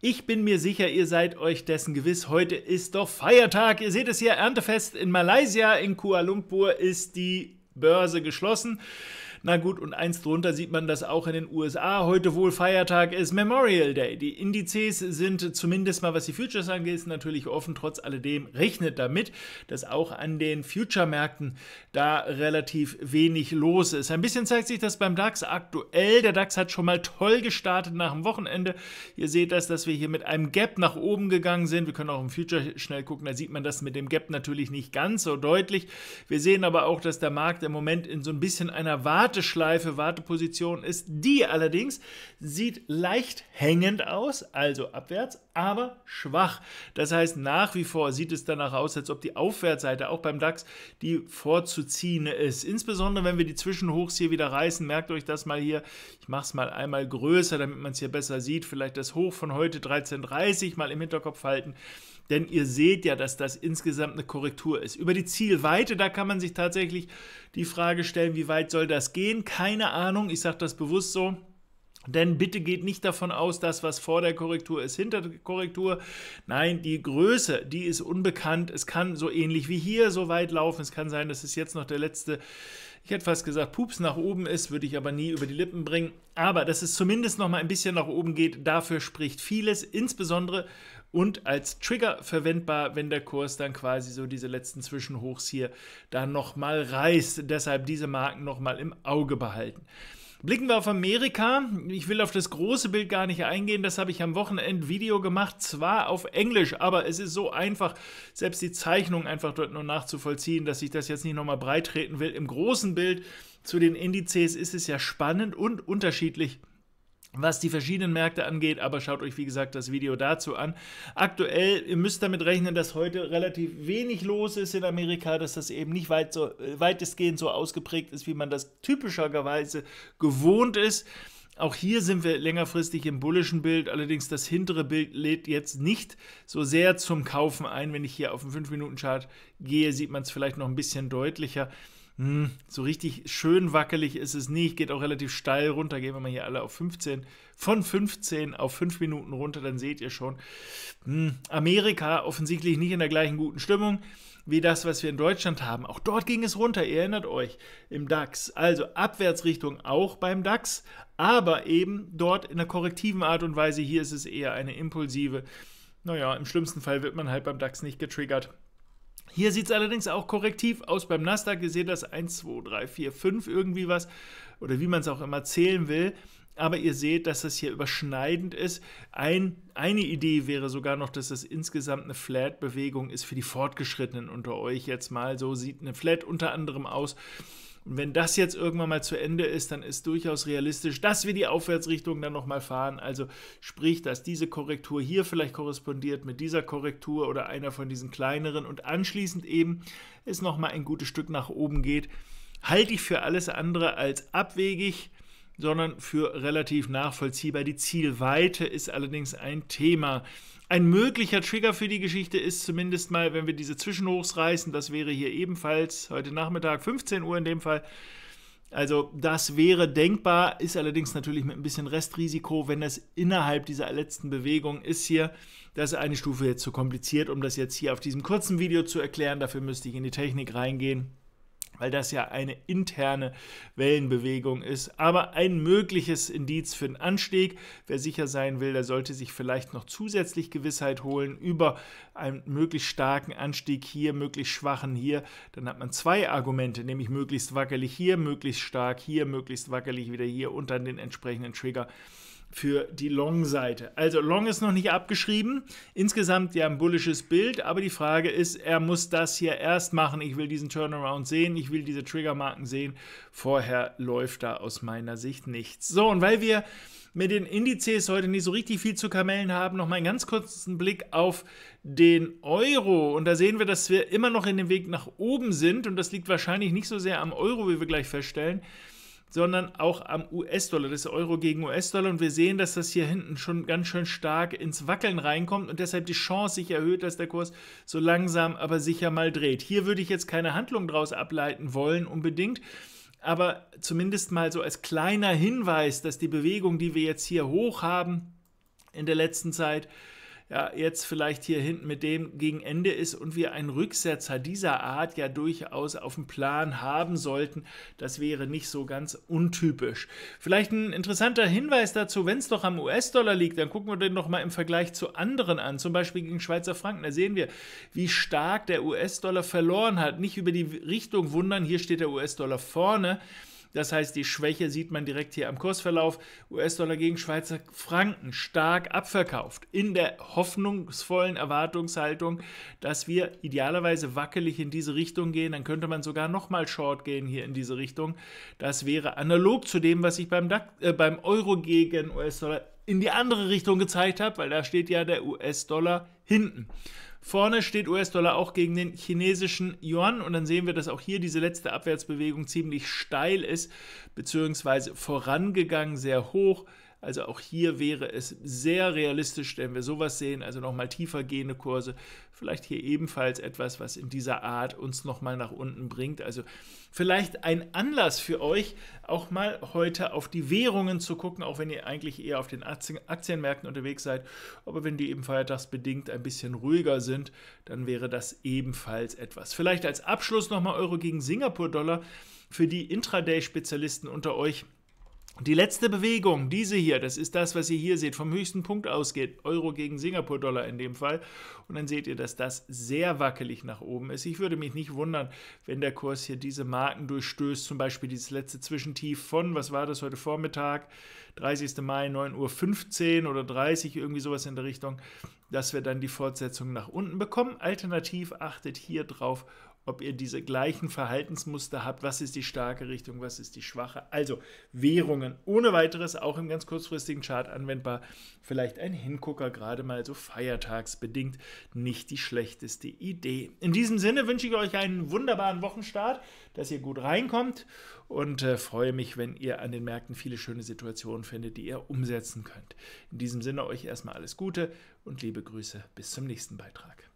Ich bin mir sicher, ihr seid euch dessen gewiss. Heute ist doch Feiertag. Ihr seht es hier, Erntefest in Malaysia. In Kuala Lumpur ist die Börse geschlossen. Na gut, und eins drunter sieht man, das auch in den USA heute wohl Feiertag ist, Memorial Day. Die Indizes sind zumindest mal, was die Futures angeht, natürlich offen. Trotz alledem rechnet damit, dass auch an den Future-Märkten da relativ wenig los ist. Ein bisschen zeigt sich das beim DAX aktuell. Der DAX hat schon mal toll gestartet nach dem Wochenende. Ihr seht das, dass wir hier mit einem Gap nach oben gegangen sind. Wir können auch im Future schnell gucken, da sieht man das mit dem Gap natürlich nicht ganz so deutlich. Wir sehen aber auch, dass der Markt im Moment in so ein bisschen einer Warte Warteschleife, Warteposition ist. Die allerdings sieht leicht hängend aus, also abwärts, aber schwach. Das heißt, nach wie vor sieht es danach aus, als ob die Aufwärtsseite auch beim DAX die vorzuziehen ist. Insbesondere, wenn wir die Zwischenhochs hier wieder reißen, merkt euch das mal hier. Ich mache es mal einmal größer, damit man es hier besser sieht. Vielleicht das Hoch von heute 13.30 mal im Hinterkopf halten denn ihr seht ja, dass das insgesamt eine Korrektur ist. Über die Zielweite, da kann man sich tatsächlich die Frage stellen, wie weit soll das gehen? Keine Ahnung, ich sage das bewusst so. Denn bitte geht nicht davon aus, dass was vor der Korrektur ist hinter der Korrektur. Nein, die Größe, die ist unbekannt. Es kann so ähnlich wie hier so weit laufen. Es kann sein, dass es jetzt noch der letzte, ich hätte fast gesagt, Pups nach oben ist, würde ich aber nie über die Lippen bringen. Aber dass es zumindest noch mal ein bisschen nach oben geht, dafür spricht vieles, insbesondere und als Trigger verwendbar, wenn der Kurs dann quasi so diese letzten Zwischenhochs hier dann nochmal reißt. Deshalb diese Marken nochmal im Auge behalten. Blicken wir auf Amerika. Ich will auf das große Bild gar nicht eingehen. Das habe ich am Video gemacht. Zwar auf Englisch, aber es ist so einfach, selbst die Zeichnung einfach dort nur nachzuvollziehen, dass ich das jetzt nicht nochmal breitreten will. Im großen Bild zu den Indizes ist es ja spannend und unterschiedlich was die verschiedenen Märkte angeht, aber schaut euch wie gesagt das Video dazu an. Aktuell, ihr müsst damit rechnen, dass heute relativ wenig los ist in Amerika, dass das eben nicht weit so, äh, weitestgehend so ausgeprägt ist, wie man das typischerweise gewohnt ist. Auch hier sind wir längerfristig im bullischen Bild, allerdings das hintere Bild lädt jetzt nicht so sehr zum Kaufen ein. Wenn ich hier auf den 5-Minuten-Chart gehe, sieht man es vielleicht noch ein bisschen deutlicher mh, hm. so richtig schön wackelig ist es nicht, geht auch relativ steil runter. Gehen wir mal hier alle auf 15, von 15 auf 5 Minuten runter, dann seht ihr schon, mh, hm. Amerika offensichtlich nicht in der gleichen guten Stimmung wie das, was wir in Deutschland haben. Auch dort ging es runter, ihr erinnert euch, im DAX. Also Abwärtsrichtung auch beim DAX, aber eben dort in einer korrektiven Art und Weise. Hier ist es eher eine impulsive. Naja, im schlimmsten Fall wird man halt beim DAX nicht getriggert. Hier sieht es allerdings auch korrektiv aus. Beim Nasdaq, ihr seht das 1, 2, 3, 4, 5 irgendwie was oder wie man es auch immer zählen will. Aber ihr seht, dass das hier überschneidend ist. Ein, eine Idee wäre sogar noch, dass das insgesamt eine Flat-Bewegung ist für die Fortgeschrittenen unter euch jetzt mal. So sieht eine Flat unter anderem aus. Und wenn das jetzt irgendwann mal zu Ende ist, dann ist durchaus realistisch, dass wir die Aufwärtsrichtung dann nochmal fahren. Also sprich, dass diese Korrektur hier vielleicht korrespondiert mit dieser Korrektur oder einer von diesen kleineren und anschließend eben es nochmal ein gutes Stück nach oben geht. Halte ich für alles andere als abwegig sondern für relativ nachvollziehbar. Die Zielweite ist allerdings ein Thema. Ein möglicher Trigger für die Geschichte ist zumindest mal, wenn wir diese Zwischenhochs reißen, das wäre hier ebenfalls heute Nachmittag, 15 Uhr in dem Fall. Also das wäre denkbar, ist allerdings natürlich mit ein bisschen Restrisiko, wenn das innerhalb dieser letzten Bewegung ist hier. Das ist eine Stufe jetzt zu kompliziert, um das jetzt hier auf diesem kurzen Video zu erklären. Dafür müsste ich in die Technik reingehen weil das ja eine interne Wellenbewegung ist. Aber ein mögliches Indiz für einen Anstieg. Wer sicher sein will, der sollte sich vielleicht noch zusätzlich Gewissheit holen über einen möglichst starken Anstieg hier, möglichst schwachen hier. Dann hat man zwei Argumente, nämlich möglichst wackelig hier, möglichst stark hier, möglichst wackelig wieder hier und dann den entsprechenden Trigger für die Long-Seite. Also Long ist noch nicht abgeschrieben. Insgesamt ja ein bullisches Bild, aber die Frage ist, er muss das hier erst machen. Ich will diesen Turnaround sehen, ich will diese Triggermarken sehen. Vorher läuft da aus meiner Sicht nichts. So, und weil wir mit den Indizes heute nicht so richtig viel zu kamellen haben, nochmal einen ganz kurzen Blick auf den Euro. Und da sehen wir, dass wir immer noch in dem Weg nach oben sind. Und das liegt wahrscheinlich nicht so sehr am Euro, wie wir gleich feststellen, sondern auch am US-Dollar, das Euro gegen US-Dollar. Und wir sehen, dass das hier hinten schon ganz schön stark ins Wackeln reinkommt und deshalb die Chance sich erhöht, dass der Kurs so langsam, aber sicher mal dreht. Hier würde ich jetzt keine Handlung daraus ableiten wollen unbedingt. Aber zumindest mal so als kleiner Hinweis, dass die Bewegung, die wir jetzt hier hoch haben in der letzten Zeit, ja, jetzt vielleicht hier hinten mit dem gegen Ende ist und wir einen Rücksetzer dieser Art ja durchaus auf dem Plan haben sollten. Das wäre nicht so ganz untypisch. Vielleicht ein interessanter Hinweis dazu, wenn es doch am US-Dollar liegt, dann gucken wir den doch mal im Vergleich zu anderen an, zum Beispiel gegen Schweizer Franken. Da sehen wir, wie stark der US-Dollar verloren hat. Nicht über die Richtung wundern, hier steht der US-Dollar vorne. Das heißt, die Schwäche sieht man direkt hier am Kursverlauf. US-Dollar gegen Schweizer Franken stark abverkauft. In der hoffnungsvollen Erwartungshaltung, dass wir idealerweise wackelig in diese Richtung gehen. Dann könnte man sogar nochmal short gehen hier in diese Richtung. Das wäre analog zu dem, was ich beim, DAX, äh, beim Euro gegen US-Dollar in die andere Richtung gezeigt habe, weil da steht ja der US-Dollar hinten. Vorne steht US-Dollar auch gegen den chinesischen Yuan und dann sehen wir, dass auch hier diese letzte Abwärtsbewegung ziemlich steil ist, beziehungsweise vorangegangen, sehr hoch. Also auch hier wäre es sehr realistisch, wenn wir sowas sehen, also nochmal tiefer gehende Kurse, vielleicht hier ebenfalls etwas, was in dieser Art uns nochmal nach unten bringt. Also vielleicht ein Anlass für euch, auch mal heute auf die Währungen zu gucken, auch wenn ihr eigentlich eher auf den Aktienmärkten unterwegs seid. Aber wenn die eben feiertagsbedingt ein bisschen ruhiger sind, dann wäre das ebenfalls etwas. Vielleicht als Abschluss nochmal Euro gegen Singapur-Dollar für die Intraday-Spezialisten unter euch. Die letzte Bewegung, diese hier, das ist das, was ihr hier seht, vom höchsten Punkt ausgeht, Euro gegen Singapur-Dollar in dem Fall. Und dann seht ihr, dass das sehr wackelig nach oben ist. Ich würde mich nicht wundern, wenn der Kurs hier diese Marken durchstößt, zum Beispiel dieses letzte Zwischentief von, was war das heute Vormittag, 30. Mai, 9.15 Uhr oder 30, irgendwie sowas in der Richtung, dass wir dann die Fortsetzung nach unten bekommen. Alternativ achtet hier drauf ob ihr diese gleichen Verhaltensmuster habt, was ist die starke Richtung, was ist die schwache. Also Währungen ohne weiteres auch im ganz kurzfristigen Chart anwendbar. Vielleicht ein Hingucker gerade mal so feiertagsbedingt nicht die schlechteste Idee. In diesem Sinne wünsche ich euch einen wunderbaren Wochenstart, dass ihr gut reinkommt und äh, freue mich, wenn ihr an den Märkten viele schöne Situationen findet, die ihr umsetzen könnt. In diesem Sinne euch erstmal alles Gute und liebe Grüße bis zum nächsten Beitrag.